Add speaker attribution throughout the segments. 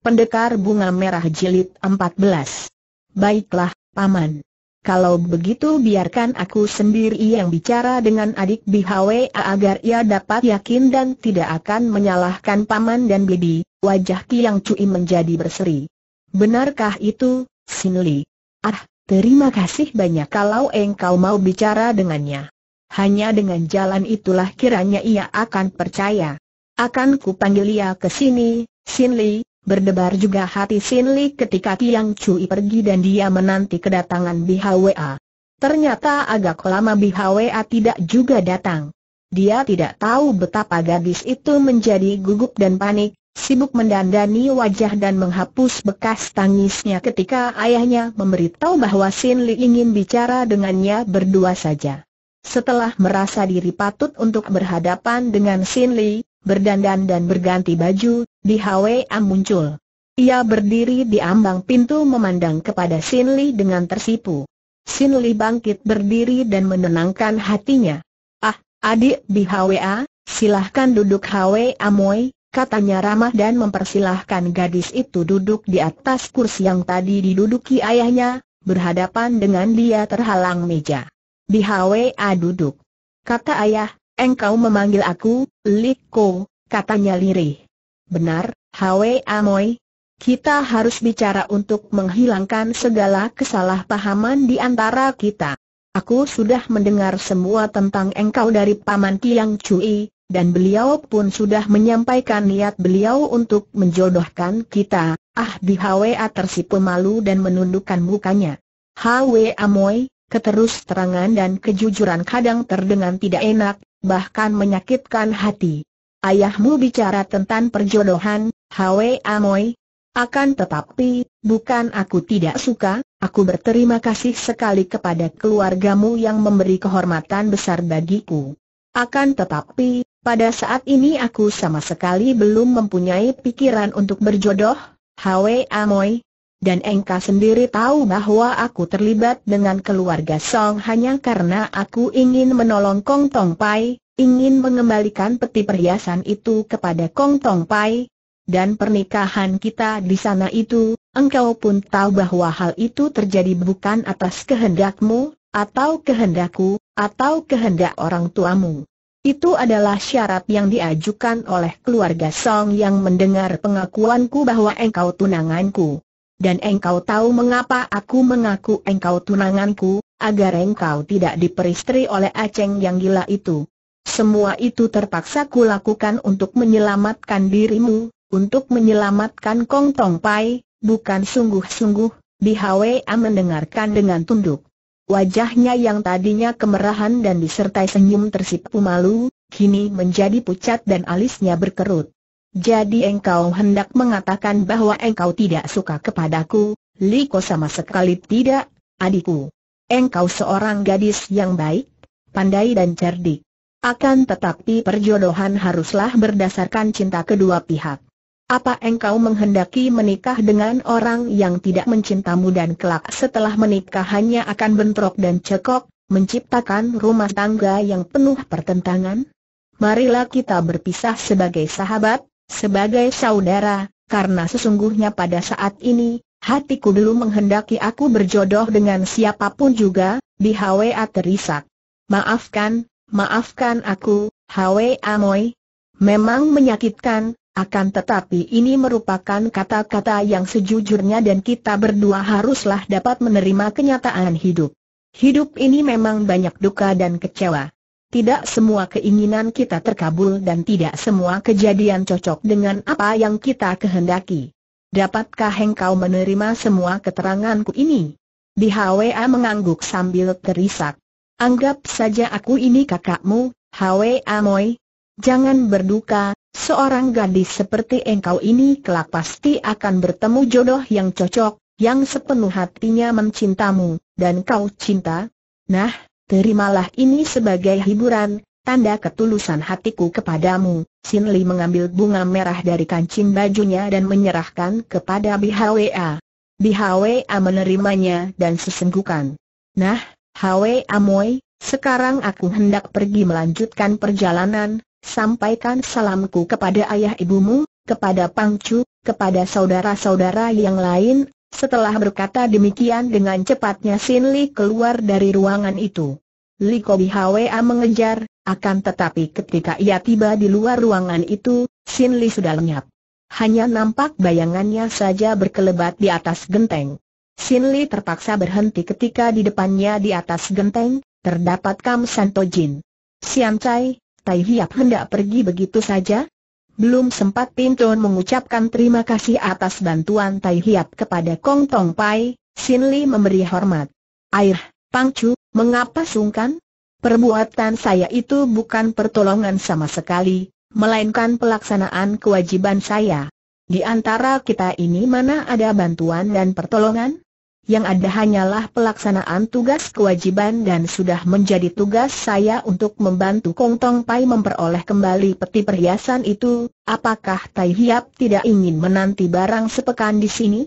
Speaker 1: Pendekar Bunga Merah Jilid 14. Baiklah, Paman. Kalau begitu biarkan aku sendiri yang bicara dengan adik Bihawe agar ia dapat yakin dan tidak akan menyalahkan Paman dan Bibi, wajah Ki yang Cui menjadi berseri. Benarkah itu, Sinli? Ah, terima kasih banyak kalau engkau mau bicara dengannya. Hanya dengan jalan itulah kiranya ia akan percaya. Akan kupanggil ia ke sini, Sinli, Berdebar juga hati Sin Li ketika Tiang Cui pergi dan dia menanti kedatangan Hwa. Ternyata agak lama Hwa tidak juga datang. Dia tidak tahu betapa gadis itu menjadi gugup dan panik, sibuk mendandani wajah dan menghapus bekas tangisnya ketika ayahnya memberitahu bahwa Sin Li ingin bicara dengannya berdua saja. Setelah merasa diri patut untuk berhadapan dengan Sin Li, berdandan dan berganti baju, di HWA muncul. Ia berdiri di ambang pintu memandang kepada Sin Li dengan tersipu. Sin Li bangkit berdiri dan menenangkan hatinya. Ah, adik di HWA, silahkan duduk HWA Moy, katanya ramah dan mempersilahkan gadis itu duduk di atas kursi yang tadi diduduki ayahnya, berhadapan dengan dia terhalang meja. Di HWA duduk. Kata ayah, Engkau memanggil aku, Liko, katanya lirih. Benar, Hwe Amoy. Kita harus bicara untuk menghilangkan segala kesalahpahaman di antara kita. Aku sudah mendengar semua tentang engkau dari Paman Tiang Cui, dan beliau pun sudah menyampaikan niat beliau untuk menjodohkan kita. Ah di Hwa tersipu malu dan menundukkan mukanya. Hwa Amoy, keterus terangan dan kejujuran kadang terdengar tidak enak, bahkan menyakitkan hati. Ayahmu bicara tentang perjodohan, Hwe Amoy. Akan tetapi, bukan aku tidak suka, aku berterima kasih sekali kepada keluargamu yang memberi kehormatan besar bagiku. Akan tetapi, pada saat ini aku sama sekali belum mempunyai pikiran untuk berjodoh, Hwe Amoy, dan engka sendiri tahu bahwa aku terlibat dengan keluarga Song hanya karena aku ingin menolong Kong Tong Pai, ingin mengembalikan peti perhiasan itu kepada Kong Tong Pai, dan pernikahan kita di sana itu, engkau pun tahu bahwa hal itu terjadi bukan atas kehendakmu, atau kehendakku, atau kehendak orang tuamu. Itu adalah syarat yang diajukan oleh keluarga Song yang mendengar pengakuanku bahwa engkau tunanganku. Dan engkau tahu mengapa aku mengaku engkau tunanganku, agar engkau tidak diperistri oleh Aceng yang gila itu. Semua itu terpaksa kulakukan untuk menyelamatkan dirimu, untuk menyelamatkan Kong Tong Pai, bukan sungguh-sungguh, Bi HWA mendengarkan dengan tunduk. Wajahnya yang tadinya kemerahan dan disertai senyum tersipu malu, kini menjadi pucat dan alisnya berkerut. Jadi engkau hendak mengatakan bahwa engkau tidak suka kepadaku, Liko sama sekali tidak, adikku. Engkau seorang gadis yang baik, pandai dan cerdik. Akan tetapi perjodohan haruslah berdasarkan cinta kedua pihak. Apa engkau menghendaki menikah dengan orang yang tidak mencintamu dan kelak setelah menikah hanya akan bentrok dan cekok, menciptakan rumah tangga yang penuh pertentangan? Marilah kita berpisah sebagai sahabat, sebagai saudara, karena sesungguhnya pada saat ini, hatiku belum menghendaki aku berjodoh dengan siapapun juga, di HWA terisak. Maafkan, maafkan aku, HWA Moy. Memang menyakitkan, akan tetapi ini merupakan kata-kata yang sejujurnya dan kita berdua haruslah dapat menerima kenyataan hidup. Hidup ini memang banyak duka dan kecewa tidak semua keinginan kita terkabul dan tidak semua kejadian cocok dengan apa yang kita kehendaki. Dapatkah engkau menerima semua keteranganku ini? Di HWA mengangguk sambil terisak. Anggap saja aku ini kakakmu, HWA Moy. Jangan berduka, seorang gadis seperti engkau ini kelak pasti akan bertemu jodoh yang cocok, yang sepenuh hatinya mencintamu, dan kau cinta? Nah, terimalah ini sebagai hiburan, tanda ketulusan hatiku kepadamu. Sin Li mengambil bunga merah dari kancing bajunya dan menyerahkan kepada BHWA. BHWA menerimanya dan sesenggukan. Nah, HWA Amoy, sekarang aku hendak pergi melanjutkan perjalanan, sampaikan salamku kepada ayah ibumu, kepada Pangcu, kepada saudara-saudara yang lain, setelah berkata demikian dengan cepatnya Sin Li keluar dari ruangan itu. Li Kobi Hwa mengejar, akan tetapi ketika ia tiba di luar ruangan itu, Sin Li sudah lenyap. Hanya nampak bayangannya saja berkelebat di atas genteng. Sin Li terpaksa berhenti ketika di depannya di atas genteng, terdapat Kam Santo Jin. Siam Chai, Tai Hiap hendak pergi begitu saja, belum sempat Pinton mengucapkan terima kasih atas bantuan Tai Hiap kepada Kong Tong Pai, Sin Li memberi hormat. Air, Pang Chu, mengapa sungkan? Perbuatan saya itu bukan pertolongan sama sekali, melainkan pelaksanaan kewajiban saya. Di antara kita ini mana ada bantuan dan pertolongan? yang ada hanyalah pelaksanaan tugas kewajiban dan sudah menjadi tugas saya untuk membantu Kong Tong Pai memperoleh kembali peti perhiasan itu, apakah Tai Hiap tidak ingin menanti barang sepekan di sini?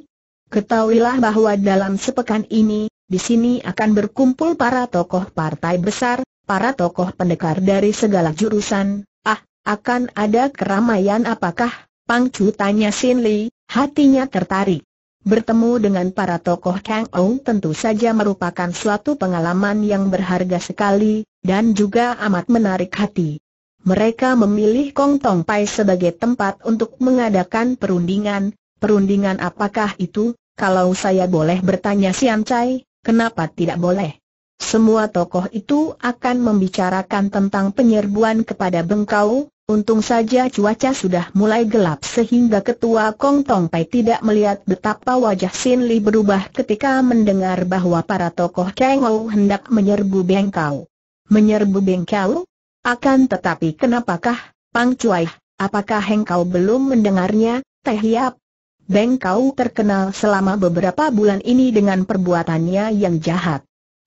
Speaker 1: Ketahuilah bahwa dalam sepekan ini, di sini akan berkumpul para tokoh partai besar, para tokoh pendekar dari segala jurusan, ah, akan ada keramaian apakah? Pang Chu tanya Sin Li, hatinya tertarik. Bertemu dengan para tokoh Kang Ou tentu saja merupakan suatu pengalaman yang berharga sekali, dan juga amat menarik hati. Mereka memilih Kong Tong Pai sebagai tempat untuk mengadakan perundingan. Perundingan apakah itu? Kalau saya boleh bertanya Sian Chai, kenapa tidak boleh? Semua tokoh itu akan membicarakan tentang penyerbuan kepada Bengkau, Untung saja cuaca sudah mulai gelap sehingga ketua Kong Tong Pai tidak melihat betapa wajah Sin Li berubah ketika mendengar bahwa para tokoh Ou hendak menyerbu Bengkau. Menyerbu Bengkau? Akan tetapi kenapakah, Pang Cuai, apakah engkau belum mendengarnya, Teh Hiap? Bengkau terkenal selama beberapa bulan ini dengan perbuatannya yang jahat.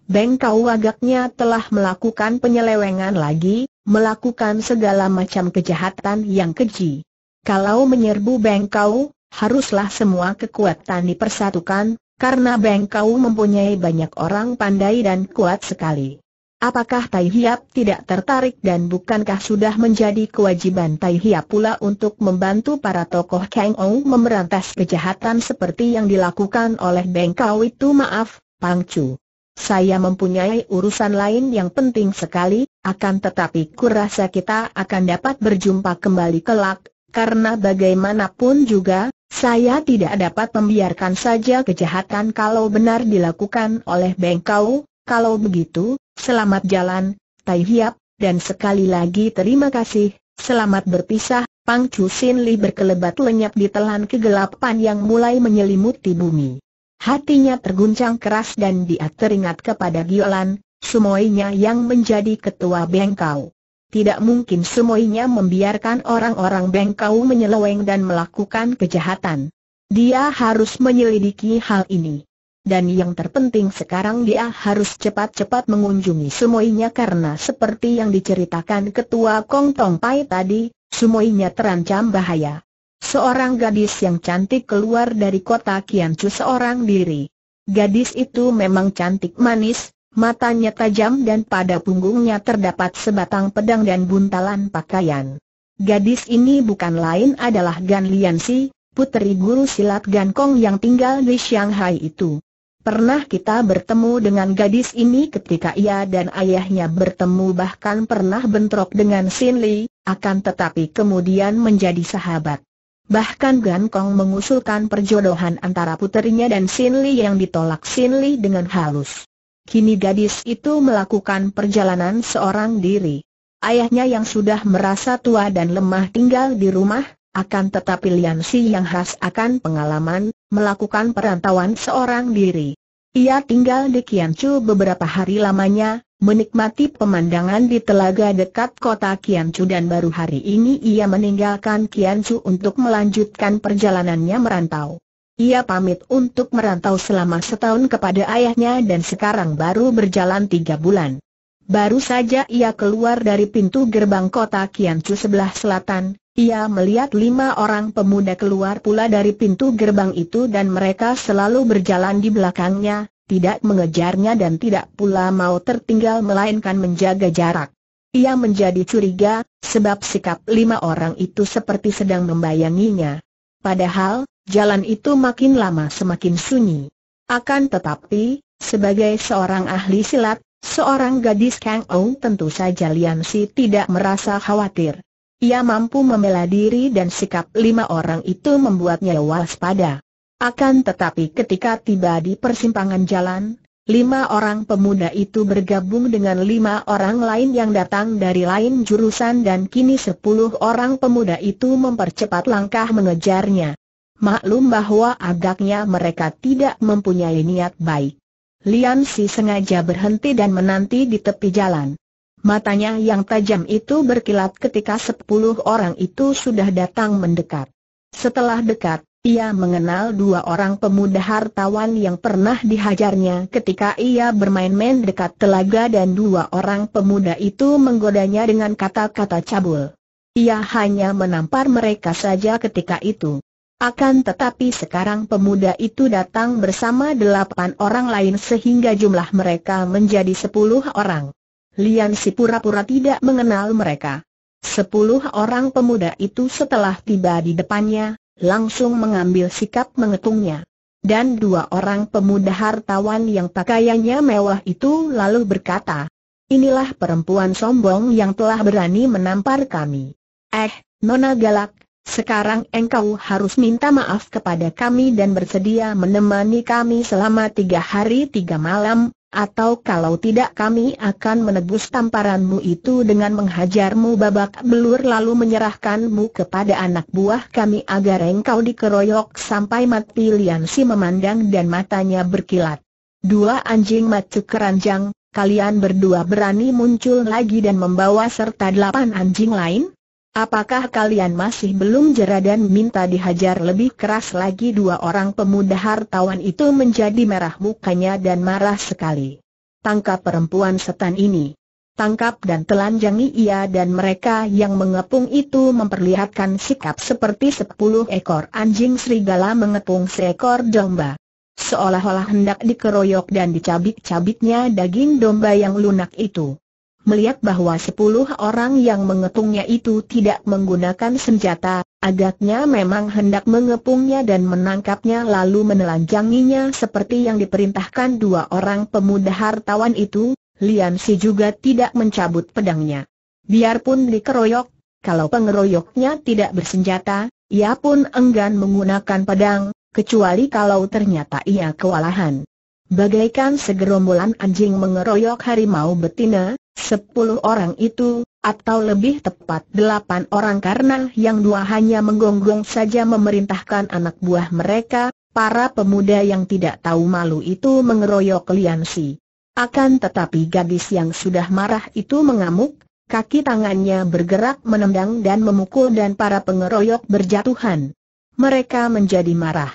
Speaker 1: Beng Kau agaknya telah melakukan penyelewengan lagi, melakukan segala macam kejahatan yang keji. Kalau menyerbu Beng Kau, haruslah semua kekuatan dipersatukan, karena Beng Kau mempunyai banyak orang pandai dan kuat sekali. Apakah Tai Hiap tidak tertarik dan bukankah sudah menjadi kewajiban Tai Hiap pula untuk membantu para tokoh Kang Ou memberantas kejahatan seperti yang dilakukan oleh Beng Kau itu maaf, Pang Chu. Saya mempunyai urusan lain yang penting sekali, akan tetapi kurasa kita akan dapat berjumpa kembali kelak, karena bagaimanapun juga, saya tidak dapat membiarkan saja kejahatan kalau benar dilakukan oleh Bengkau, kalau begitu, selamat jalan, Tai Hiap, dan sekali lagi terima kasih, selamat berpisah, Pang Chu Sin Li berkelebat lenyap di telan kegelapan yang mulai menyelimuti bumi. Hatinya terguncang keras dan dia teringat kepada Giolan, sumoinya yang menjadi ketua bengkau. Tidak mungkin sumoinya membiarkan orang-orang bengkau menyeleweng dan melakukan kejahatan. Dia harus menyelidiki hal ini. Dan yang terpenting sekarang dia harus cepat-cepat mengunjungi sumoinya karena seperti yang diceritakan ketua Kong Tong Pai tadi, sumoinya terancam bahaya. Seorang gadis yang cantik keluar dari kota Kiancu seorang diri. Gadis itu memang cantik manis, matanya tajam dan pada punggungnya terdapat sebatang pedang dan buntalan pakaian. Gadis ini bukan lain adalah Gan Liansi, putri guru silat Gan Kong yang tinggal di Shanghai itu. Pernah kita bertemu dengan gadis ini ketika ia dan ayahnya bertemu bahkan pernah bentrok dengan Sin Li, akan tetapi kemudian menjadi sahabat. Bahkan Gan Kong mengusulkan perjodohan antara puterinya dan Sin Li yang ditolak Sin Li dengan halus. Kini gadis itu melakukan perjalanan seorang diri. Ayahnya yang sudah merasa tua dan lemah tinggal di rumah, akan tetapi Lian Si yang khas akan pengalaman, melakukan perantauan seorang diri. Ia tinggal di Kian Kiancu beberapa hari lamanya, menikmati pemandangan di telaga dekat kota Kiancu dan baru hari ini ia meninggalkan Kiancu untuk melanjutkan perjalanannya merantau. Ia pamit untuk merantau selama setahun kepada ayahnya dan sekarang baru berjalan tiga bulan. Baru saja ia keluar dari pintu gerbang kota Kiancu sebelah selatan, ia melihat lima orang pemuda keluar pula dari pintu gerbang itu dan mereka selalu berjalan di belakangnya, tidak mengejarnya dan tidak pula mau tertinggal melainkan menjaga jarak. Ia menjadi curiga, sebab sikap lima orang itu seperti sedang membayanginya. Padahal, jalan itu makin lama semakin sunyi. Akan tetapi, sebagai seorang ahli silat, seorang gadis Kang Ong tentu saja Lian Si tidak merasa khawatir. Ia mampu memeladiri dan sikap lima orang itu membuatnya waspada. Akan tetapi ketika tiba di persimpangan jalan, lima orang pemuda itu bergabung dengan lima orang lain yang datang dari lain jurusan dan kini sepuluh orang pemuda itu mempercepat langkah mengejarnya. Maklum bahwa agaknya mereka tidak mempunyai niat baik. Lian Si sengaja berhenti dan menanti di tepi jalan. Matanya yang tajam itu berkilat ketika sepuluh orang itu sudah datang mendekat. Setelah dekat, ia mengenal dua orang pemuda hartawan yang pernah dihajarnya ketika ia bermain-main dekat telaga dan dua orang pemuda itu menggodanya dengan kata-kata cabul. Ia hanya menampar mereka saja ketika itu. Akan tetapi sekarang pemuda itu datang bersama delapan orang lain sehingga jumlah mereka menjadi sepuluh orang. Lian si pura-pura tidak mengenal mereka. Sepuluh orang pemuda itu setelah tiba di depannya, langsung mengambil sikap mengetungnya. Dan dua orang pemuda hartawan yang pakaiannya mewah itu lalu berkata, Inilah perempuan sombong yang telah berani menampar kami. Eh, Nona Galak, sekarang engkau harus minta maaf kepada kami dan bersedia menemani kami selama tiga hari tiga malam, atau kalau tidak kami akan menebus tamparanmu itu dengan menghajarmu babak belur lalu menyerahkanmu kepada anak buah kami agar engkau dikeroyok sampai mati liansi memandang dan matanya berkilat. Dua anjing macu keranjang, kalian berdua berani muncul lagi dan membawa serta delapan anjing lain? Apakah kalian masih belum jera dan minta dihajar lebih keras lagi dua orang pemuda hartawan itu menjadi merah mukanya dan marah sekali. Tangkap perempuan setan ini. Tangkap dan telanjangi ia dan mereka yang mengepung itu memperlihatkan sikap seperti sepuluh ekor anjing serigala mengepung seekor domba. Seolah-olah hendak dikeroyok dan dicabik-cabiknya daging domba yang lunak itu melihat bahwa sepuluh orang yang mengepungnya itu tidak menggunakan senjata, agaknya memang hendak mengepungnya dan menangkapnya lalu menelanjanginya seperti yang diperintahkan dua orang pemuda hartawan itu, Lian Si juga tidak mencabut pedangnya. Biarpun dikeroyok, kalau pengeroyoknya tidak bersenjata, ia pun enggan menggunakan pedang, kecuali kalau ternyata ia kewalahan. Bagaikan segerombolan anjing mengeroyok harimau betina, Sepuluh orang itu, atau lebih tepat delapan orang karena yang dua hanya menggonggong saja memerintahkan anak buah mereka, para pemuda yang tidak tahu malu itu mengeroyok Liansi. Akan tetapi gadis yang sudah marah itu mengamuk, kaki tangannya bergerak menendang dan memukul dan para pengeroyok berjatuhan. Mereka menjadi marah.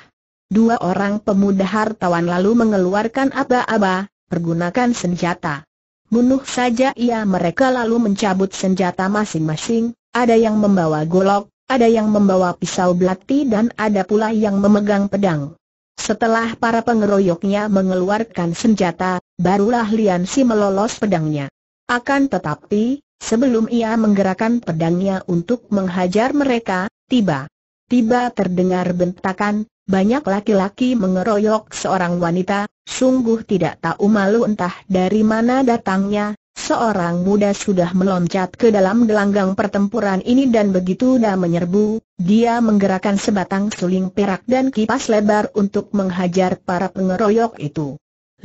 Speaker 1: Dua orang pemuda hartawan lalu mengeluarkan aba-aba, pergunakan senjata. Bunuh saja ia mereka lalu mencabut senjata masing-masing, ada yang membawa golok, ada yang membawa pisau belati dan ada pula yang memegang pedang. Setelah para pengeroyoknya mengeluarkan senjata, barulah Lian Si melolos pedangnya. Akan tetapi, sebelum ia menggerakkan pedangnya untuk menghajar mereka, tiba-tiba terdengar bentakan, banyak laki-laki mengeroyok seorang wanita, sungguh tidak tahu malu entah dari mana datangnya, Seorang muda sudah meloncat ke dalam gelanggang pertempuran ini dan begitu dia menyerbu, dia menggerakkan sebatang suling perak dan kipas lebar untuk menghajar para pengeroyok itu.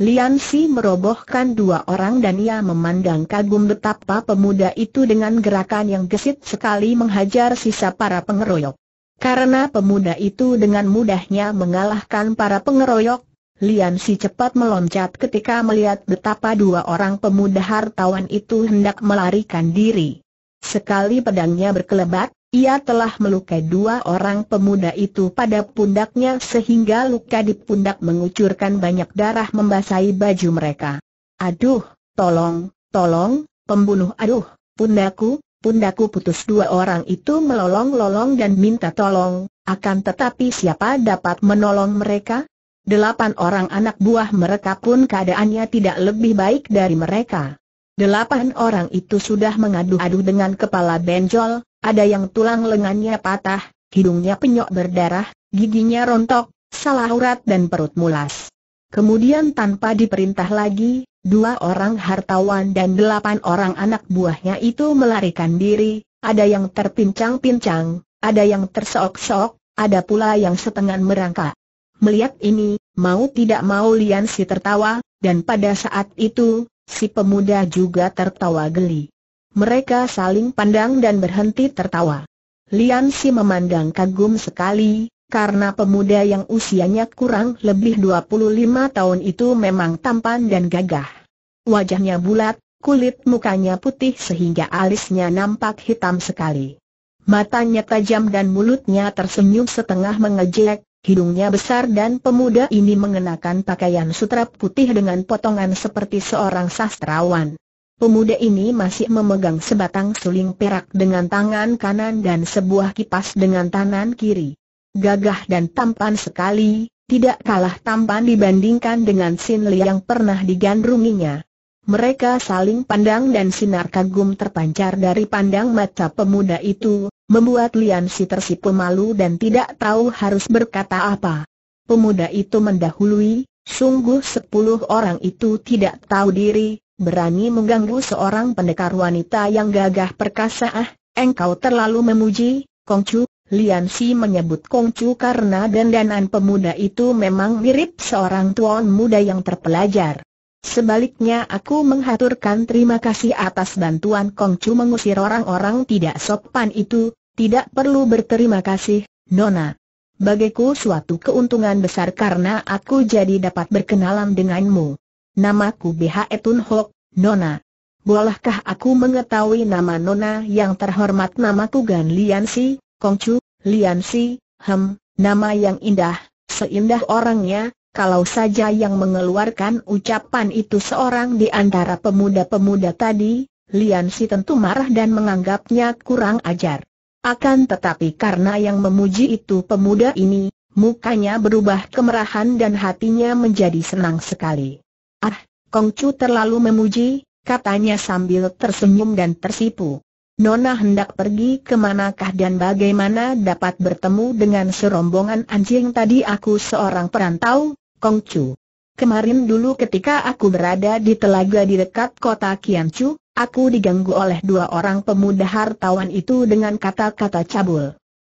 Speaker 1: Lian Si merobohkan dua orang dan ia memandang kagum betapa pemuda itu dengan gerakan yang gesit sekali menghajar sisa para pengeroyok. Karena pemuda itu dengan mudahnya mengalahkan para pengeroyok, Lian Si cepat meloncat ketika melihat betapa dua orang pemuda hartawan itu hendak melarikan diri. Sekali pedangnya berkelebat, ia telah melukai dua orang pemuda itu pada pundaknya sehingga luka di pundak mengucurkan banyak darah membasahi baju mereka. Aduh, tolong, tolong, pembunuh aduh, pundaku, pundaku putus dua orang itu melolong-lolong dan minta tolong, akan tetapi siapa dapat menolong mereka? Delapan orang anak buah mereka pun keadaannya tidak lebih baik dari mereka. Delapan orang itu sudah mengadu-adu dengan kepala benjol, ada yang tulang lengannya patah, hidungnya penyok berdarah, giginya rontok, salah urat dan perut mulas. Kemudian tanpa diperintah lagi, dua orang hartawan dan delapan orang anak buahnya itu melarikan diri, ada yang terpincang-pincang, ada yang terseok-seok, ada pula yang setengah merangkak. Melihat ini, mau tidak mau Lian Si tertawa, dan pada saat itu, si pemuda juga tertawa geli. Mereka saling pandang dan berhenti tertawa. Lian Si memandang kagum sekali, karena pemuda yang usianya kurang lebih 25 tahun itu memang tampan dan gagah. Wajahnya bulat, kulit mukanya putih sehingga alisnya nampak hitam sekali. Matanya tajam dan mulutnya tersenyum setengah mengejek, hidungnya besar dan pemuda ini mengenakan pakaian sutra putih dengan potongan seperti seorang sastrawan. Pemuda ini masih memegang sebatang suling perak dengan tangan kanan dan sebuah kipas dengan tangan kiri. Gagah dan tampan sekali, tidak kalah tampan dibandingkan dengan Sin Li yang pernah digandrunginya. Mereka saling pandang dan sinar kagum terpancar dari pandang mata pemuda itu, membuat Lian Si tersipu malu dan tidak tahu harus berkata apa. Pemuda itu mendahului, sungguh sepuluh orang itu tidak tahu diri, berani mengganggu seorang pendekar wanita yang gagah perkasa ah, engkau terlalu memuji, Kongcu, Lian Si menyebut Kongcu karena dandanan pemuda itu memang mirip seorang tuan muda yang terpelajar. Sebaliknya aku menghaturkan terima kasih atas bantuan Kong Chu mengusir orang-orang tidak sopan itu, tidak perlu berterima kasih, Nona. Bagiku suatu keuntungan besar karena aku jadi dapat berkenalan denganmu. Namaku BHE Tun Hok, Nona. Bolehkah aku mengetahui nama Nona yang terhormat namaku Gan Lian Si, Kong Chu, Lian Si, hem, nama yang indah, seindah orangnya, kalau saja yang mengeluarkan ucapan itu seorang di antara pemuda-pemuda tadi, Lian Si tentu marah dan menganggapnya kurang ajar. Akan tetapi karena yang memuji itu pemuda ini, mukanya berubah kemerahan dan hatinya menjadi senang sekali. Ah, Kong Chu terlalu memuji, katanya sambil tersenyum dan tersipu. Nona hendak pergi ke manakah dan bagaimana dapat bertemu dengan serombongan anjing tadi aku seorang perantau, Kong Chu, Kemarin dulu ketika aku berada di telaga di dekat kota Kian Chu, aku diganggu oleh dua orang pemuda hartawan itu dengan kata-kata cabul.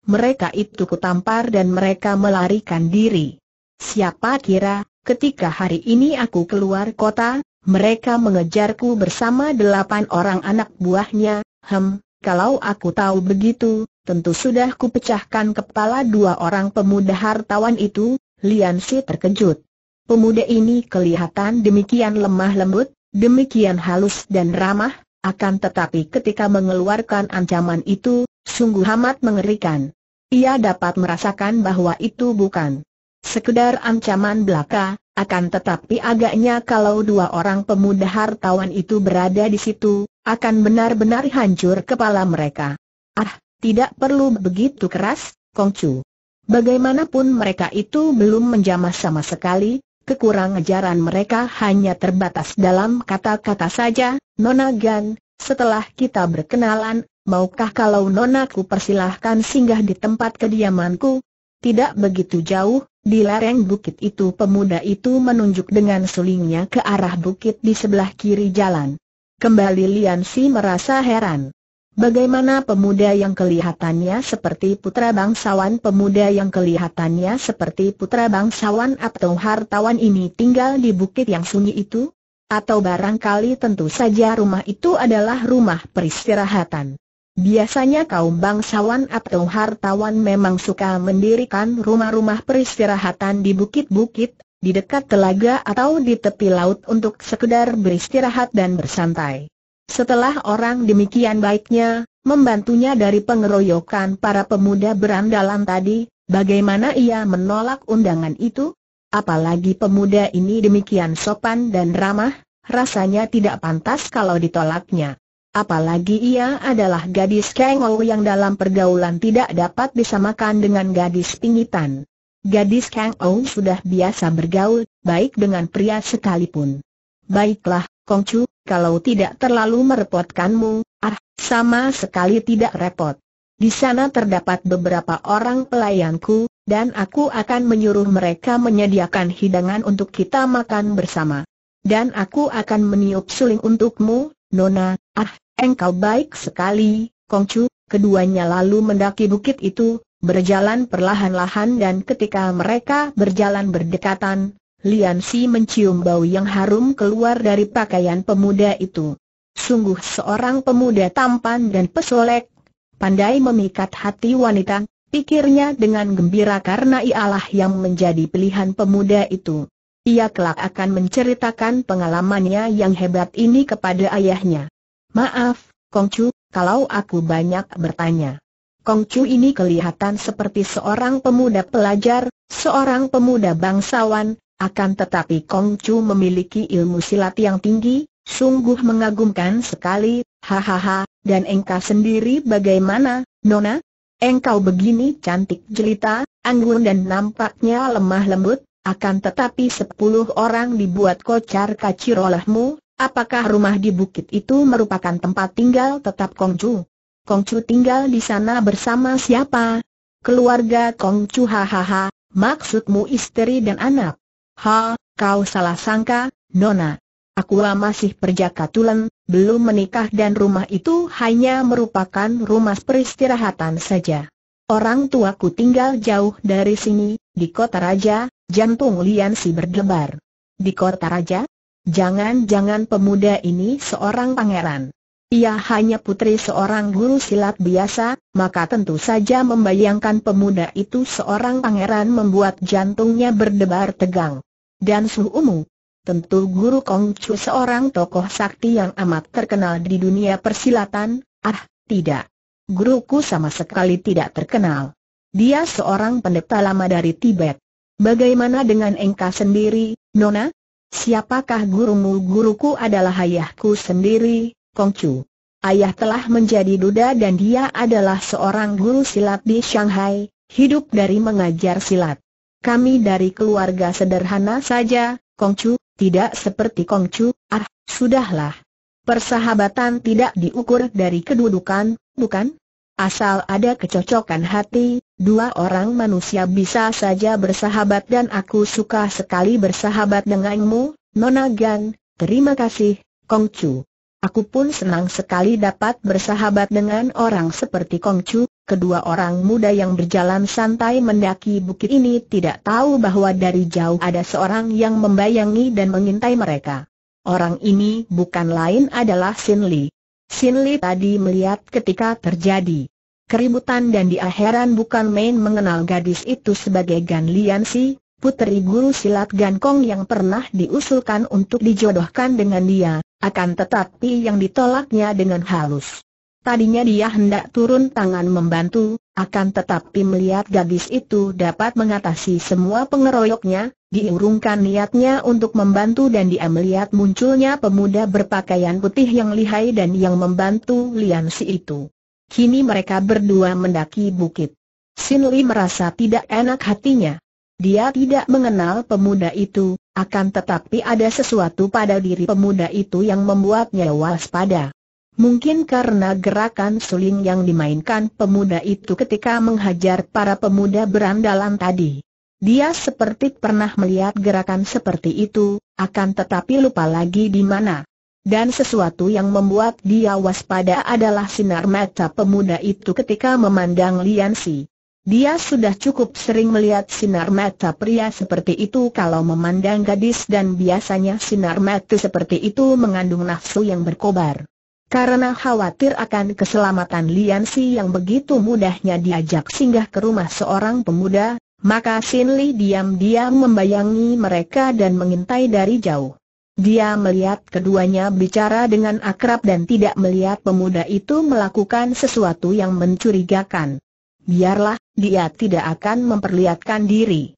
Speaker 1: Mereka itu kutampar dan mereka melarikan diri. Siapa kira, ketika hari ini aku keluar kota, mereka mengejarku bersama delapan orang anak buahnya, hem, kalau aku tahu begitu, tentu sudah kupecahkan kepala dua orang pemuda hartawan itu, Lian Si terkejut. Pemuda ini kelihatan demikian lemah lembut, demikian halus dan ramah, akan tetapi ketika mengeluarkan ancaman itu, sungguh amat mengerikan. Ia dapat merasakan bahwa itu bukan sekedar ancaman belaka, akan tetapi agaknya kalau dua orang pemuda hartawan itu berada di situ, akan benar-benar hancur kepala mereka. Ah, tidak perlu begitu keras, Kongcu. Bagaimanapun mereka itu belum menjamah sama sekali, kekurang ajaran mereka hanya terbatas dalam kata-kata saja, Nona Gan, setelah kita berkenalan, maukah kalau Nonaku persilahkan singgah di tempat kediamanku? Tidak begitu jauh, di lereng bukit itu pemuda itu menunjuk dengan sulingnya ke arah bukit di sebelah kiri jalan. Kembali Lian Si merasa heran. Bagaimana pemuda yang kelihatannya seperti putra bangsawan pemuda yang kelihatannya seperti putra bangsawan atau hartawan ini tinggal di bukit yang sunyi itu? Atau barangkali tentu saja rumah itu adalah rumah peristirahatan. Biasanya kaum bangsawan atau hartawan memang suka mendirikan rumah-rumah peristirahatan di bukit-bukit, di dekat telaga atau di tepi laut untuk sekedar beristirahat dan bersantai. Setelah orang demikian baiknya, membantunya dari pengeroyokan para pemuda berandalan tadi, bagaimana ia menolak undangan itu? Apalagi pemuda ini demikian sopan dan ramah, rasanya tidak pantas kalau ditolaknya. Apalagi ia adalah gadis kengol yang dalam pergaulan tidak dapat disamakan dengan gadis pingitan. Gadis Kang sudah biasa bergaul, baik dengan pria sekalipun. Baiklah, Kongcu, kalau tidak terlalu merepotkanmu, ah, sama sekali tidak repot. Di sana terdapat beberapa orang pelayanku, dan aku akan menyuruh mereka menyediakan hidangan untuk kita makan bersama. Dan aku akan meniup suling untukmu, Nona, ah, engkau baik sekali, Kongcu. Keduanya lalu mendaki bukit itu, berjalan perlahan-lahan dan ketika mereka berjalan berdekatan, Lian Si mencium bau yang harum keluar dari pakaian pemuda itu. Sungguh seorang pemuda tampan dan pesolek, pandai memikat hati wanita, pikirnya dengan gembira karena ialah yang menjadi pilihan pemuda itu. Ia kelak akan menceritakan pengalamannya yang hebat ini kepada ayahnya. Maaf, Kongcu, kalau aku banyak bertanya. Kongcu ini kelihatan seperti seorang pemuda pelajar, seorang pemuda bangsawan, akan tetapi Kong Chu memiliki ilmu silat yang tinggi, sungguh mengagumkan sekali, hahaha, dan engkau sendiri bagaimana, Nona? Engkau begini cantik jelita, anggun dan nampaknya lemah lembut, akan tetapi sepuluh orang dibuat kocar kacir olehmu, apakah rumah di bukit itu merupakan tempat tinggal tetap Kongcu? Kongcu tinggal di sana bersama siapa? Keluarga Kongcu hahaha, maksudmu istri dan anak. Ha, kau salah sangka, Nona. Aku masih perjaka tulen, belum menikah dan rumah itu hanya merupakan rumah peristirahatan saja. Orang tuaku tinggal jauh dari sini, di kota raja, jantung Liansi berdebar. Di kota raja? Jangan-jangan pemuda ini seorang pangeran. Ia hanya putri seorang guru silat biasa, maka tentu saja membayangkan pemuda itu seorang pangeran membuat jantungnya berdebar tegang dan Su Umu. Tentu Guru Kong Chu seorang tokoh sakti yang amat terkenal di dunia persilatan, ah, tidak. Guruku sama sekali tidak terkenal. Dia seorang pendeta lama dari Tibet. Bagaimana dengan engka sendiri, Nona? Siapakah gurumu? Guruku adalah ayahku sendiri, Kong Chu. Ayah telah menjadi duda dan dia adalah seorang guru silat di Shanghai, hidup dari mengajar silat kami dari keluarga sederhana saja, Kongcu, tidak seperti Kongcu, ah, sudahlah. Persahabatan tidak diukur dari kedudukan, bukan? Asal ada kecocokan hati, dua orang manusia bisa saja bersahabat dan aku suka sekali bersahabat denganmu, Nona Gan, terima kasih, Kongcu. Aku pun senang sekali dapat bersahabat dengan orang seperti Kongcu, kedua orang muda yang berjalan santai mendaki bukit ini tidak tahu bahwa dari jauh ada seorang yang membayangi dan mengintai mereka. Orang ini bukan lain adalah Sin Li. Sin Li tadi melihat ketika terjadi keributan dan dia heran bukan main mengenal gadis itu sebagai Gan Lian Si, putri guru silat Gan Kong yang pernah diusulkan untuk dijodohkan dengan dia, akan tetapi yang ditolaknya dengan halus. Tadinya dia hendak turun tangan membantu, akan tetapi melihat gadis itu dapat mengatasi semua pengeroyoknya, diurungkan niatnya untuk membantu dan dia melihat munculnya pemuda berpakaian putih yang lihai dan yang membantu Lian Si itu. Kini mereka berdua mendaki bukit. Sin Li merasa tidak enak hatinya. Dia tidak mengenal pemuda itu, akan tetapi ada sesuatu pada diri pemuda itu yang membuatnya waspada. Mungkin karena gerakan suling yang dimainkan pemuda itu ketika menghajar para pemuda berandalan tadi. Dia seperti pernah melihat gerakan seperti itu, akan tetapi lupa lagi di mana. Dan sesuatu yang membuat dia waspada adalah sinar mata pemuda itu ketika memandang Liansi. Dia sudah cukup sering melihat sinar mata pria seperti itu kalau memandang gadis dan biasanya sinar mata seperti itu mengandung nafsu yang berkobar. Karena khawatir akan keselamatan Liansi yang begitu mudahnya diajak singgah ke rumah seorang pemuda, maka Sin Li diam-diam membayangi mereka dan mengintai dari jauh. Dia melihat keduanya bicara dengan akrab dan tidak melihat pemuda itu melakukan sesuatu yang mencurigakan. Biarlah, dia tidak akan memperlihatkan diri.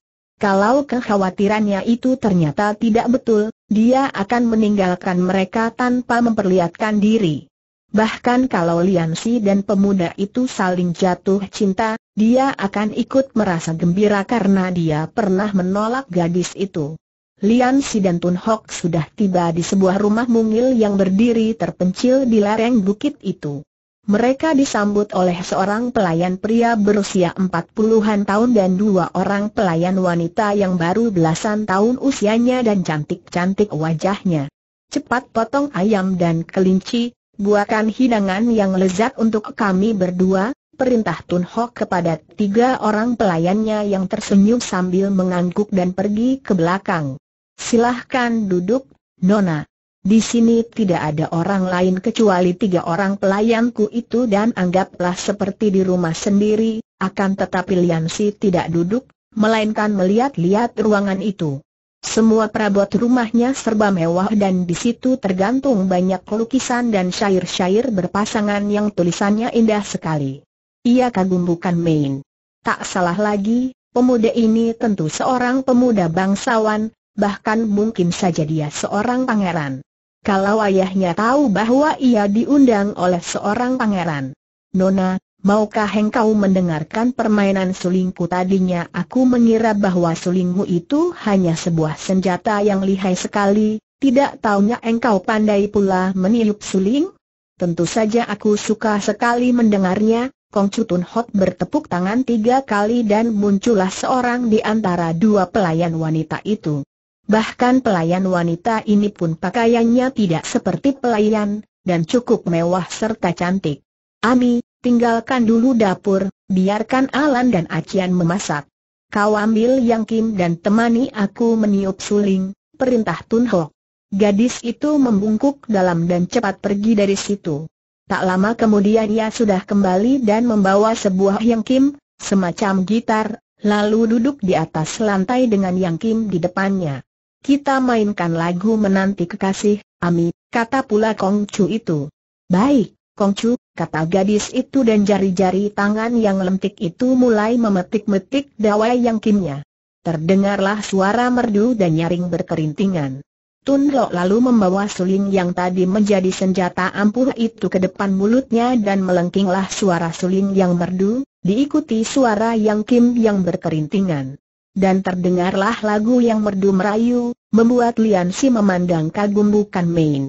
Speaker 1: Kalau kekhawatirannya itu ternyata tidak betul, dia akan meninggalkan mereka tanpa memperlihatkan diri. Bahkan kalau Liansi dan pemuda itu saling jatuh cinta, dia akan ikut merasa gembira karena dia pernah menolak gadis itu. Liansi dan Tun Hok sudah tiba di sebuah rumah mungil yang berdiri terpencil di lereng bukit itu. Mereka disambut oleh seorang pelayan pria berusia 40-an tahun dan dua orang pelayan wanita yang baru belasan tahun usianya dan cantik-cantik wajahnya. Cepat potong ayam dan kelinci, buakan hidangan yang lezat untuk kami berdua, perintah Tun Hok kepada tiga orang pelayannya yang tersenyum sambil mengangguk dan pergi ke belakang. Silahkan duduk, Nona. Di sini tidak ada orang lain kecuali tiga orang pelayanku itu dan anggaplah seperti di rumah sendiri, akan tetapi Liansi tidak duduk, melainkan melihat-lihat ruangan itu. Semua perabot rumahnya serba mewah dan di situ tergantung banyak lukisan dan syair-syair berpasangan yang tulisannya indah sekali. Ia kagum bukan main. Tak salah lagi, pemuda ini tentu seorang pemuda bangsawan, bahkan mungkin saja dia seorang pangeran kalau ayahnya tahu bahwa ia diundang oleh seorang pangeran. Nona, maukah engkau mendengarkan permainan sulingku tadinya aku mengira bahwa sulingmu itu hanya sebuah senjata yang lihai sekali, tidak taunya engkau pandai pula meniup suling? Tentu saja aku suka sekali mendengarnya, Kong Chutun Hok bertepuk tangan tiga kali dan muncullah seorang di antara dua pelayan wanita itu. Bahkan pelayan wanita ini pun pakaiannya tidak seperti pelayan, dan cukup mewah serta cantik. Ami, tinggalkan dulu dapur, biarkan Alan dan Acian memasak. Kau ambil Yang Kim dan temani aku meniup suling, perintah Tun Ho. Gadis itu membungkuk dalam dan cepat pergi dari situ. Tak lama kemudian ia sudah kembali dan membawa sebuah Yang Kim, semacam gitar, lalu duduk di atas lantai dengan Yang Kim di depannya. Kita mainkan lagu menanti kekasih, Ami, kata pula Kong Chu itu. Baik, Kong Chu, kata gadis itu dan jari-jari tangan yang lentik itu mulai memetik-metik dawai yang kimnya. Terdengarlah suara merdu dan nyaring berkerintingan. Tun Lok lalu membawa suling yang tadi menjadi senjata ampuh itu ke depan mulutnya dan melengkinglah suara suling yang merdu, diikuti suara yang kim yang berkerintingan dan terdengarlah lagu yang merdu merayu, membuat Lian Si memandang kagum bukan main.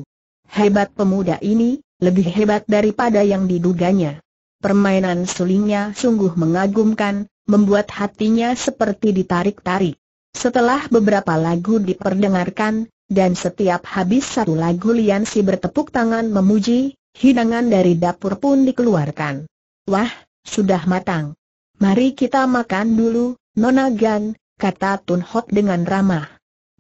Speaker 1: Hebat pemuda ini, lebih hebat daripada yang diduganya. Permainan sulingnya sungguh mengagumkan, membuat hatinya seperti ditarik-tarik. Setelah beberapa lagu diperdengarkan, dan setiap habis satu lagu Lian Si bertepuk tangan memuji, hidangan dari dapur pun dikeluarkan. Wah, sudah matang. Mari kita makan dulu, Nona Gan, kata Tun Hok dengan ramah.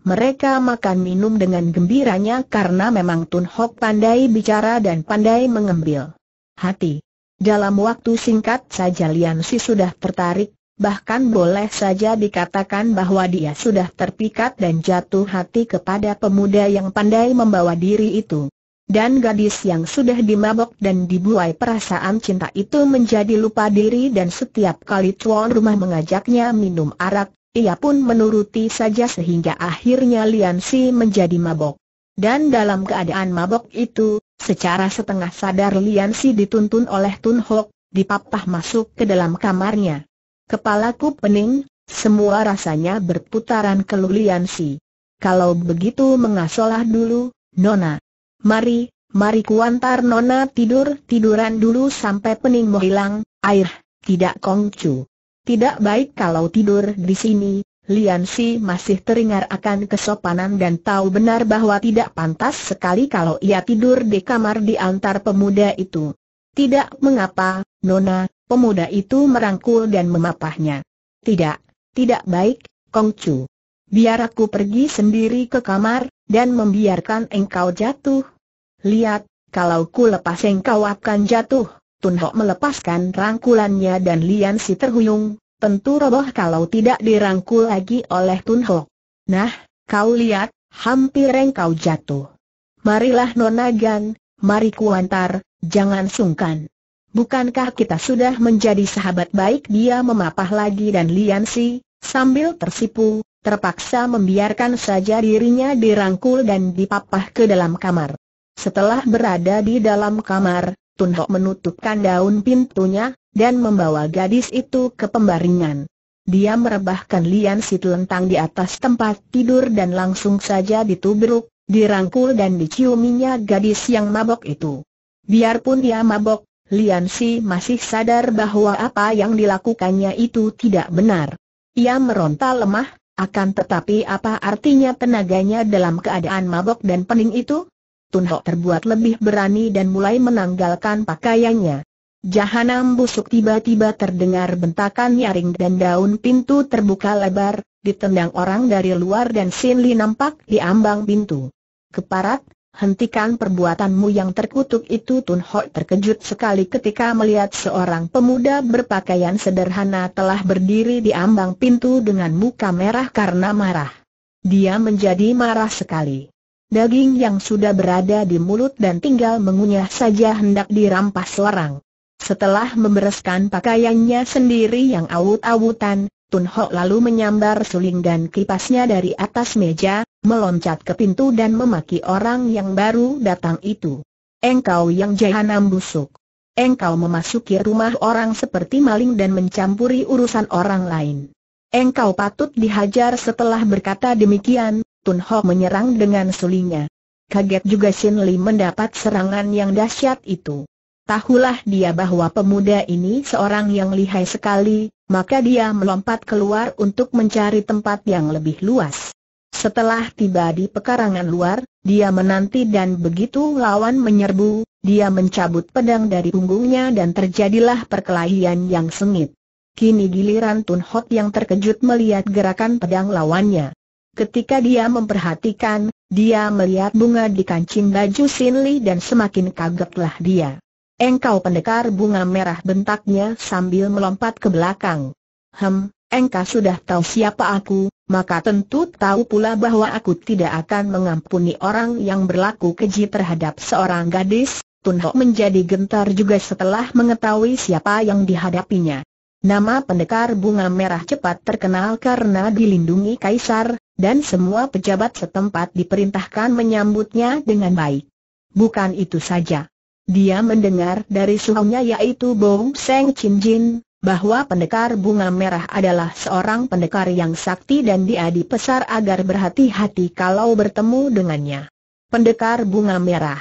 Speaker 1: Mereka makan minum dengan gembiranya karena memang Tun Hok pandai bicara dan pandai mengambil hati. Dalam waktu singkat saja Lian Si sudah tertarik, bahkan boleh saja dikatakan bahwa dia sudah terpikat dan jatuh hati kepada pemuda yang pandai membawa diri itu. Dan gadis yang sudah dimabok dan dibuai perasaan cinta itu menjadi lupa diri dan setiap kali tuan rumah mengajaknya minum arak, ia pun menuruti saja sehingga akhirnya Lian Si menjadi mabok. Dan dalam keadaan mabok itu, secara setengah sadar Lian Si dituntun oleh Tun Hok, dipapah masuk ke dalam kamarnya. Kepalaku pening, semua rasanya berputaran ke Lian Si. Kalau begitu mengasolah dulu, Nona, Mari, mari kuantar Nona tidur-tiduran dulu sampai peningmu hilang, air, tidak kongcu. Tidak baik kalau tidur di sini, Lian Si masih teringat akan kesopanan dan tahu benar bahwa tidak pantas sekali kalau ia tidur di kamar di antar pemuda itu. Tidak mengapa, Nona, pemuda itu merangkul dan memapahnya. Tidak, tidak baik, Kongcu. Biar aku pergi sendiri ke kamar, dan membiarkan engkau jatuh, Lihat, kalau ku lepas engkau akan jatuh. Tun Ho melepaskan rangkulannya dan Lian Si terhuyung, tentu roboh kalau tidak dirangkul lagi oleh Tun Ho. Nah, kau lihat, hampir engkau jatuh. Marilah Nona Gan, mari kuantar, jangan sungkan. Bukankah kita sudah menjadi sahabat baik dia memapah lagi dan Lian Si, sambil tersipu, terpaksa membiarkan saja dirinya dirangkul dan dipapah ke dalam kamar. Setelah berada di dalam kamar, Tun Ho menutupkan daun pintunya, dan membawa gadis itu ke pembaringan. Dia merebahkan Lian Si telentang di atas tempat tidur dan langsung saja ditubruk, dirangkul dan diciuminya gadis yang mabok itu. Biarpun dia mabok, Lian Si masih sadar bahwa apa yang dilakukannya itu tidak benar. Ia meronta lemah, akan tetapi apa artinya tenaganya dalam keadaan mabok dan pening itu? Tundok terbuat lebih berani dan mulai menanggalkan pakaiannya. Jahanam busuk tiba-tiba terdengar bentakan nyaring dan daun pintu terbuka lebar, ditendang orang dari luar dan Sin Li nampak di ambang pintu. Keparat, hentikan perbuatanmu yang terkutuk itu Tun Ho terkejut sekali ketika melihat seorang pemuda berpakaian sederhana telah berdiri di ambang pintu dengan muka merah karena marah. Dia menjadi marah sekali daging yang sudah berada di mulut dan tinggal mengunyah saja hendak dirampas orang. Setelah membereskan pakaiannya sendiri yang awut-awutan, Tun Ho lalu menyambar suling dan kipasnya dari atas meja, meloncat ke pintu dan memaki orang yang baru datang itu. Engkau yang jahanam busuk. Engkau memasuki rumah orang seperti maling dan mencampuri urusan orang lain. Engkau patut dihajar setelah berkata demikian, Tun Ho menyerang dengan sulinya. Kaget juga Shin Li mendapat serangan yang dahsyat itu. Tahulah dia bahwa pemuda ini seorang yang lihai sekali, maka dia melompat keluar untuk mencari tempat yang lebih luas. Setelah tiba di pekarangan luar, dia menanti dan begitu lawan menyerbu, dia mencabut pedang dari punggungnya dan terjadilah perkelahian yang sengit. Kini giliran Tun Hot yang terkejut melihat gerakan pedang lawannya. Ketika dia memperhatikan, dia melihat bunga di kancing baju Sin Li dan semakin kagetlah dia. Engkau pendekar bunga merah bentaknya sambil melompat ke belakang. Hem, engkau sudah tahu siapa aku, maka tentu tahu pula bahwa aku tidak akan mengampuni orang yang berlaku keji terhadap seorang gadis. Tun Ho menjadi gentar juga setelah mengetahui siapa yang dihadapinya. Nama pendekar bunga merah cepat terkenal karena dilindungi kaisar, dan semua pejabat setempat diperintahkan menyambutnya dengan baik. Bukan itu saja. Dia mendengar dari suhunya yaitu Bong Seng Chin Jin, bahwa pendekar bunga merah adalah seorang pendekar yang sakti dan dia dipesar agar berhati-hati kalau bertemu dengannya. Pendekar bunga merah.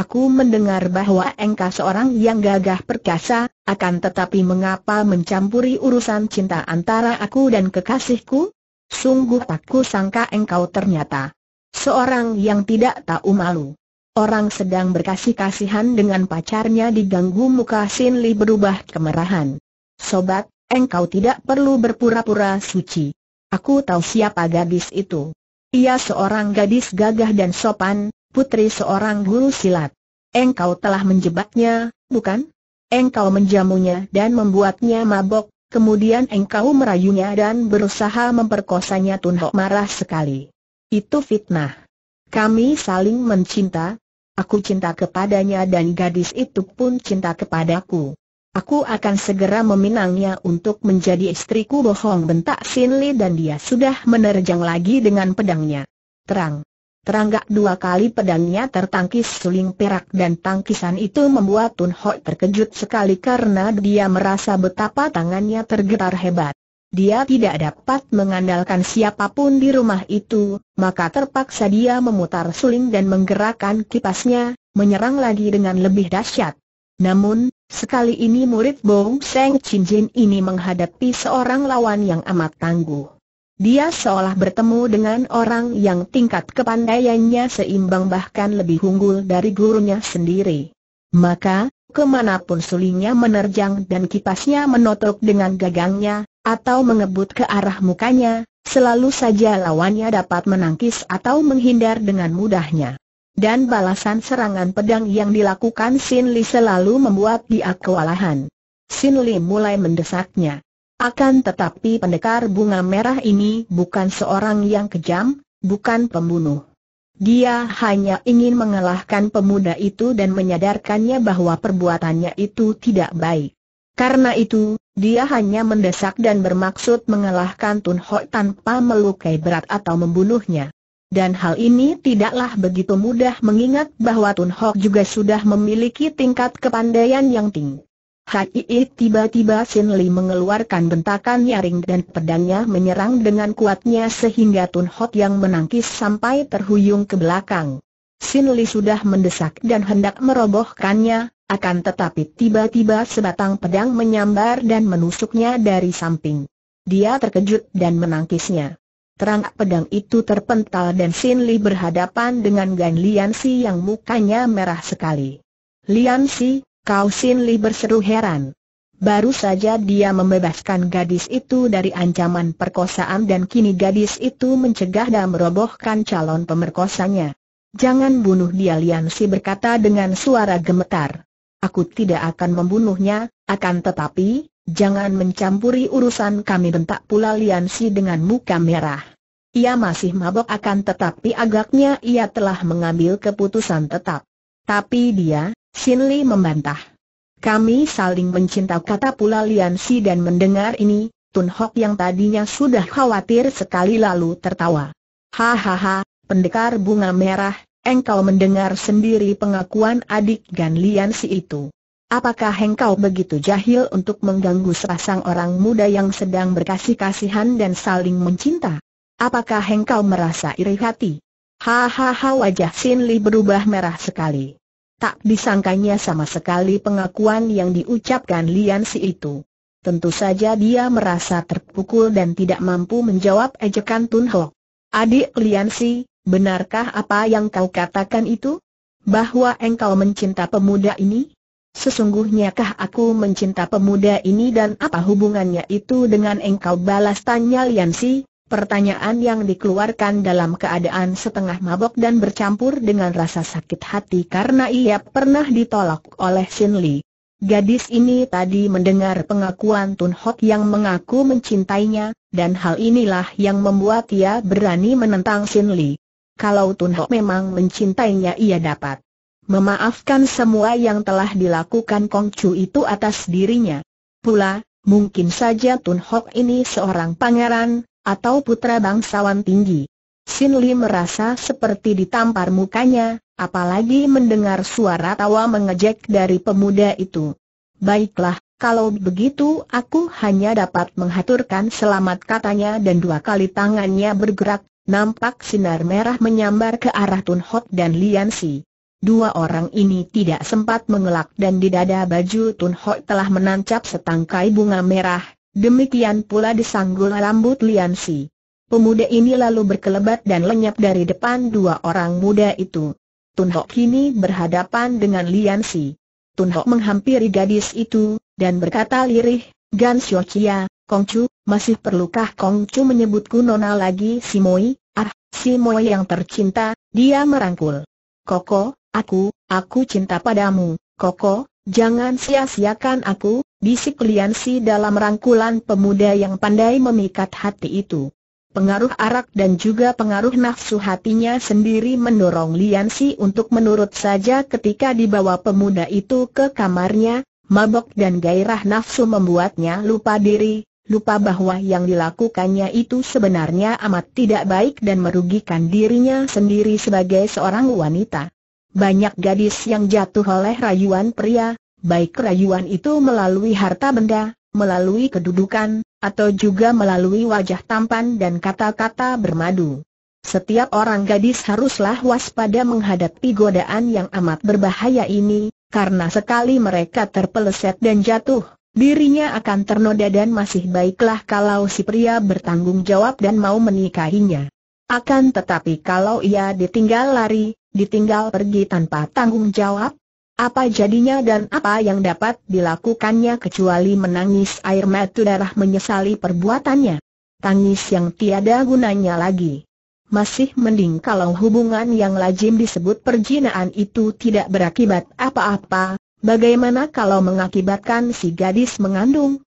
Speaker 1: Aku mendengar bahwa engkau seorang yang gagah perkasa, akan tetapi mengapa mencampuri urusan cinta antara aku dan kekasihku? Sungguh tak sangka engkau ternyata seorang yang tidak tahu malu. Orang sedang berkasih-kasihan dengan pacarnya diganggu muka Sin Li berubah kemerahan. Sobat, engkau tidak perlu berpura-pura suci. Aku tahu siapa gadis itu. Ia seorang gadis gagah dan sopan, putri seorang guru silat. Engkau telah menjebaknya, bukan? Engkau menjamunya dan membuatnya mabok, Kemudian engkau merayunya dan berusaha memperkosanya Tun marah sekali. Itu fitnah. Kami saling mencinta, aku cinta kepadanya dan gadis itu pun cinta kepadaku. Aku akan segera meminangnya untuk menjadi istriku bohong bentak Sin Li dan dia sudah menerjang lagi dengan pedangnya. Terang. Terangkat dua kali pedangnya tertangkis suling perak dan tangkisan itu membuat Tun Ho terkejut sekali karena dia merasa betapa tangannya tergetar hebat. Dia tidak dapat mengandalkan siapapun di rumah itu, maka terpaksa dia memutar suling dan menggerakkan kipasnya, menyerang lagi dengan lebih dahsyat. Namun, sekali ini murid Bong Seng Chin Jin ini menghadapi seorang lawan yang amat tangguh. Dia seolah bertemu dengan orang yang tingkat kepandaiannya seimbang bahkan lebih unggul dari gurunya sendiri. Maka, kemanapun sulingnya menerjang dan kipasnya menotok dengan gagangnya, atau mengebut ke arah mukanya, selalu saja lawannya dapat menangkis atau menghindar dengan mudahnya. Dan balasan serangan pedang yang dilakukan Sin Li selalu membuat dia kewalahan. Sin Li mulai mendesaknya. Akan tetapi pendekar bunga merah ini bukan seorang yang kejam, bukan pembunuh. Dia hanya ingin mengalahkan pemuda itu dan menyadarkannya bahwa perbuatannya itu tidak baik. Karena itu, dia hanya mendesak dan bermaksud mengalahkan Tun Ho tanpa melukai berat atau membunuhnya. Dan hal ini tidaklah begitu mudah mengingat bahwa Tun Ho juga sudah memiliki tingkat kepandaian yang tinggi. Hai tiba-tiba Sin Li mengeluarkan bentakan nyaring dan pedangnya menyerang dengan kuatnya sehingga Tun Hot yang menangkis sampai terhuyung ke belakang. Sin Li sudah mendesak dan hendak merobohkannya, akan tetapi tiba-tiba sebatang pedang menyambar dan menusuknya dari samping. Dia terkejut dan menangkisnya. Terang pedang itu terpental dan Sin Li berhadapan dengan Gan Lian Si yang mukanya merah sekali. Lian Si, Kau Sin Li berseru heran. Baru saja dia membebaskan gadis itu dari ancaman perkosaan dan kini gadis itu mencegah dan merobohkan calon pemerkosanya. Jangan bunuh dia Lian Si berkata dengan suara gemetar. Aku tidak akan membunuhnya, akan tetapi, jangan mencampuri urusan kami bentak pula Lian Si dengan muka merah. Ia masih mabok akan tetapi agaknya ia telah mengambil keputusan tetap. Tapi dia, Sin Li membantah. Kami saling mencinta kata pula Lian Si dan mendengar ini, Tun Hok yang tadinya sudah khawatir sekali lalu tertawa. Hahaha, pendekar bunga merah, engkau mendengar sendiri pengakuan adik Gan Lian Si itu. Apakah engkau begitu jahil untuk mengganggu sepasang orang muda yang sedang berkasih-kasihan dan saling mencinta? Apakah engkau merasa iri hati? Hahaha wajah Sin Li berubah merah sekali. Tak disangkanya sama sekali pengakuan yang diucapkan Lian Si itu. Tentu saja dia merasa terpukul dan tidak mampu menjawab ejekan Tun Ho. Adik Lian Si, benarkah apa yang kau katakan itu? Bahwa engkau mencinta pemuda ini? Sesungguhnyakah aku mencinta pemuda ini dan apa hubungannya itu dengan engkau balas tanya Lian Si? Pertanyaan yang dikeluarkan dalam keadaan setengah mabok dan bercampur dengan rasa sakit hati karena ia pernah ditolak oleh Sin Li. Gadis ini tadi mendengar pengakuan Tun Hok yang mengaku mencintainya, dan hal inilah yang membuat ia berani menentang Sin Li. Kalau Tun Hok memang mencintainya ia dapat memaafkan semua yang telah dilakukan Kong Chu itu atas dirinya. Pula, mungkin saja Tun Hok ini seorang pangeran, atau putra bangsawan tinggi. Sin Li merasa seperti ditampar mukanya, apalagi mendengar suara tawa mengejek dari pemuda itu. Baiklah, kalau begitu aku hanya dapat menghaturkan selamat katanya dan dua kali tangannya bergerak, nampak sinar merah menyambar ke arah Tun Hot dan Lian Si. Dua orang ini tidak sempat mengelak dan di dada baju Tun Hot telah menancap setangkai bunga merah, Demikian pula disanggul rambut Liansi. Pemuda ini lalu berkelebat dan lenyap dari depan dua orang muda itu. Tun Hok kini berhadapan dengan Liansi. Tun Hok menghampiri gadis itu, dan berkata lirih, Gan Xiu Chia, Kong Chu, masih perlukah Kong Chu menyebutku nona lagi si Moi? Ah, si Moi yang tercinta, dia merangkul. Koko, aku, aku cinta padamu, Koko, Jangan sia-siakan aku, bisik Liansi dalam rangkulan pemuda yang pandai memikat hati itu. Pengaruh arak dan juga pengaruh nafsu hatinya sendiri mendorong Liansi untuk menurut saja ketika dibawa pemuda itu ke kamarnya, mabok dan gairah nafsu membuatnya lupa diri, lupa bahwa yang dilakukannya itu sebenarnya amat tidak baik dan merugikan dirinya sendiri sebagai seorang wanita banyak gadis yang jatuh oleh rayuan pria, baik rayuan itu melalui harta benda, melalui kedudukan, atau juga melalui wajah tampan dan kata-kata bermadu. Setiap orang gadis haruslah waspada menghadapi godaan yang amat berbahaya ini, karena sekali mereka terpeleset dan jatuh, dirinya akan ternoda dan masih baiklah kalau si pria bertanggung jawab dan mau menikahinya. Akan tetapi kalau ia ditinggal lari, ditinggal pergi tanpa tanggung jawab? Apa jadinya dan apa yang dapat dilakukannya kecuali menangis air mata darah menyesali perbuatannya? Tangis yang tiada gunanya lagi. Masih mending kalau hubungan yang lazim disebut perjinaan itu tidak berakibat apa-apa, bagaimana kalau mengakibatkan si gadis mengandung?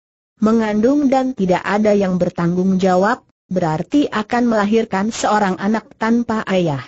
Speaker 1: Mengandung dan tidak ada yang bertanggung jawab, berarti akan melahirkan seorang anak tanpa ayah.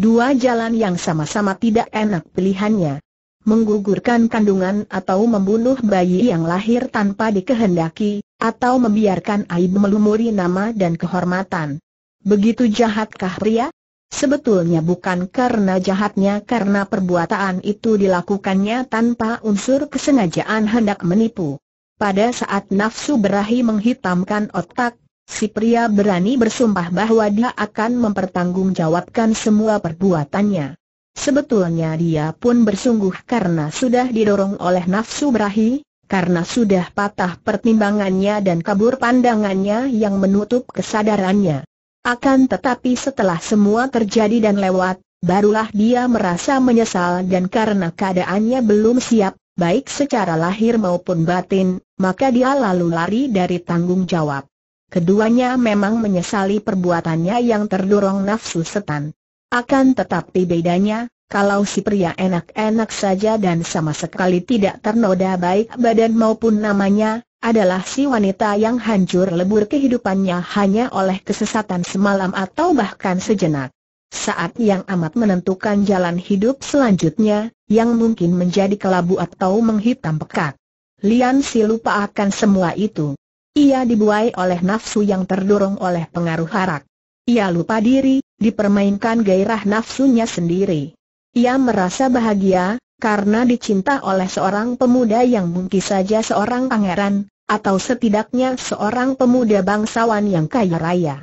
Speaker 1: Dua jalan yang sama-sama tidak enak pilihannya. Menggugurkan kandungan atau membunuh bayi yang lahir tanpa dikehendaki, atau membiarkan aib melumuri nama dan kehormatan. Begitu jahatkah pria? Sebetulnya bukan karena jahatnya karena perbuatan itu dilakukannya tanpa unsur kesengajaan hendak menipu. Pada saat nafsu berahi menghitamkan otak, si pria berani bersumpah bahwa dia akan mempertanggungjawabkan semua perbuatannya. Sebetulnya dia pun bersungguh karena sudah didorong oleh nafsu berahi, karena sudah patah pertimbangannya dan kabur pandangannya yang menutup kesadarannya. Akan tetapi setelah semua terjadi dan lewat, barulah dia merasa menyesal dan karena keadaannya belum siap, baik secara lahir maupun batin, maka dia lalu lari dari tanggung jawab. Keduanya memang menyesali perbuatannya yang terdorong nafsu setan. Akan tetapi bedanya, kalau si pria enak-enak saja dan sama sekali tidak ternoda baik badan maupun namanya, adalah si wanita yang hancur lebur kehidupannya hanya oleh kesesatan semalam atau bahkan sejenak. Saat yang amat menentukan jalan hidup selanjutnya, yang mungkin menjadi kelabu atau menghitam pekat. Lian si lupa akan semua itu. Ia dibuai oleh nafsu yang terdorong oleh pengaruh harak. Ia lupa diri, dipermainkan gairah nafsunya sendiri. Ia merasa bahagia, karena dicinta oleh seorang pemuda yang mungkin saja seorang pangeran, atau setidaknya seorang pemuda bangsawan yang kaya raya.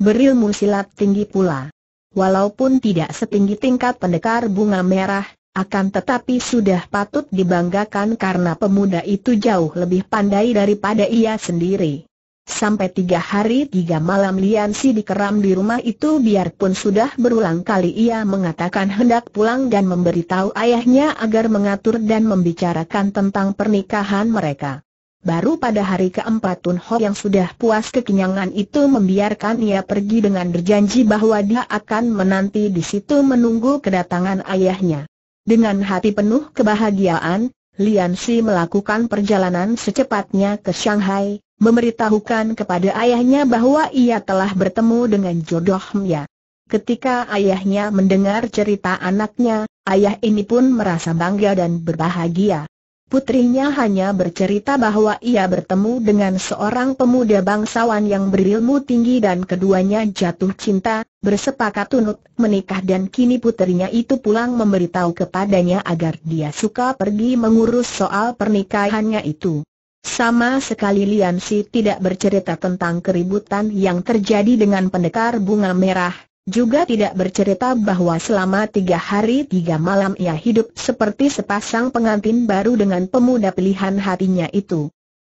Speaker 1: Berilmu silat tinggi pula. Walaupun tidak setinggi tingkat pendekar bunga merah, akan tetapi sudah patut dibanggakan karena pemuda itu jauh lebih pandai daripada ia sendiri. Sampai tiga hari tiga malam Lian Si dikeram di rumah itu biarpun sudah berulang kali ia mengatakan hendak pulang dan memberitahu ayahnya agar mengatur dan membicarakan tentang pernikahan mereka. Baru pada hari keempat Tun Ho yang sudah puas kekenyangan itu membiarkan ia pergi dengan berjanji bahwa dia akan menanti di situ menunggu kedatangan ayahnya. Dengan hati penuh kebahagiaan, Lian Si melakukan perjalanan secepatnya ke Shanghai, memberitahukan kepada ayahnya bahwa ia telah bertemu dengan jodoh Mia. Ketika ayahnya mendengar cerita anaknya, ayah ini pun merasa bangga dan berbahagia. Putrinya hanya bercerita bahwa ia bertemu dengan seorang pemuda bangsawan yang berilmu tinggi dan keduanya jatuh cinta, bersepakat tunut menikah dan kini putrinya itu pulang memberitahu kepadanya agar dia suka pergi mengurus soal pernikahannya itu. Sama sekali Lian Si tidak bercerita tentang keributan yang terjadi dengan pendekar bunga merah, juga tidak bercerita bahwa selama tiga hari tiga malam ia hidup seperti sepasang pengantin baru dengan pemuda pilihan hatinya itu.